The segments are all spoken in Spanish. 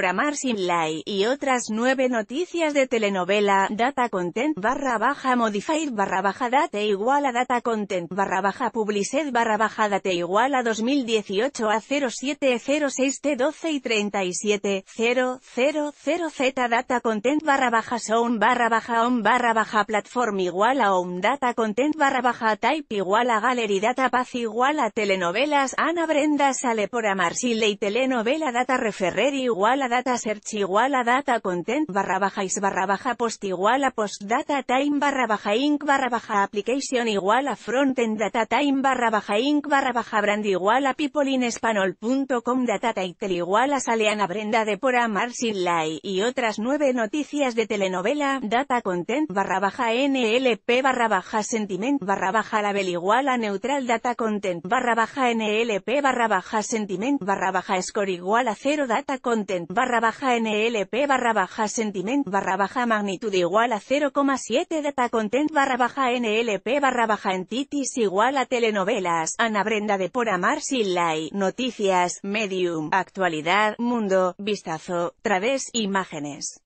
programar Sin Lai y otras nueve noticias de telenovela, data content barra baja modified barra baja date igual a data content barra baja publicidad barra baja date igual a 2018 a 0706 T12 y 37 000 Z data content barra baja sound barra baja on barra baja platform igual a Home data content barra baja type igual a gallery data paz igual a telenovelas Ana Brenda sale por amar Sin telenovela data referrer igual a data search igual a data content barra baja is barra baja post igual a post data time barra baja inc barra baja application igual a frontend data time barra baja inc barra baja brand igual a spanol.com data title igual a Saleana Brenda de Pora Marcin Lai y otras nueve noticias de telenovela data content barra baja nlp barra baja sentiment barra baja label igual a neutral data content barra baja nlp barra baja sentiment barra baja score igual a cero data content barra barra baja NLP barra baja sentiment barra baja magnitud igual a 0,7 data content barra baja NLP barra baja entities igual a telenovelas, Ana Brenda de Por Amar Sin Noticias, Medium, Actualidad, Mundo, Vistazo, Través, Imágenes.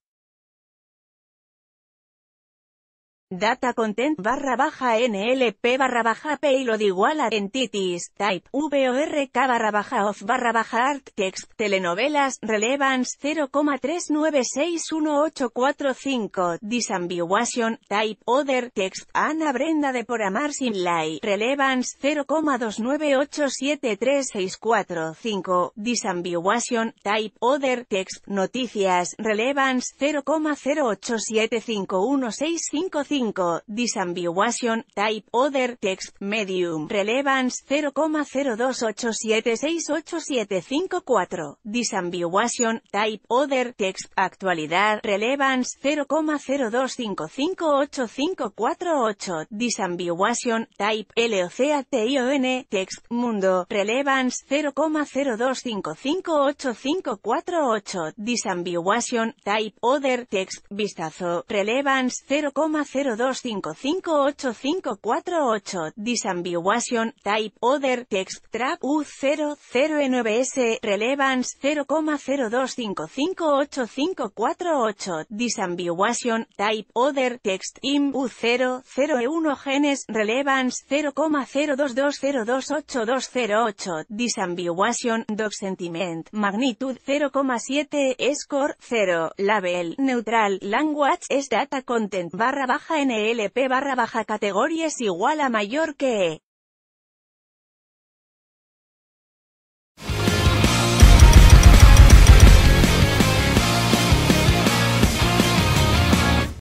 data content barra baja nlp barra baja payload igual a entities, type, vork barra baja off barra baja art text, telenovelas, relevance 0,3961845, disambiguation, type, other text, Ana Brenda de por amar sin relevance 0,29873645 disambiguation, type, other text, noticias, relevance 0,08751655 Disambiguation, type, other, text, medium, relevance, 0,028768754. Disambiguation, type, other, text, actualidad, relevance, 0.02558548. Disambiguation, type, LOCATION, text, mundo, relevance, 0.02558548. Disambiguation, type, other, text, vistazo, relevance, 0,0 2558548 Disambiguation, Type, Other, Text, Trap, u 00 s Relevance, 0.02558548 Disambiguation, Type, Other, Text, IM, U00E1 Genes, Relevance, 0,022028208 Disambiguation, Doc Sentiment, Magnitud 0,7, Score, 0, Label, Neutral, Language, es Data Content, barra baja, NLP e barra baja categoría es igual a mayor que E.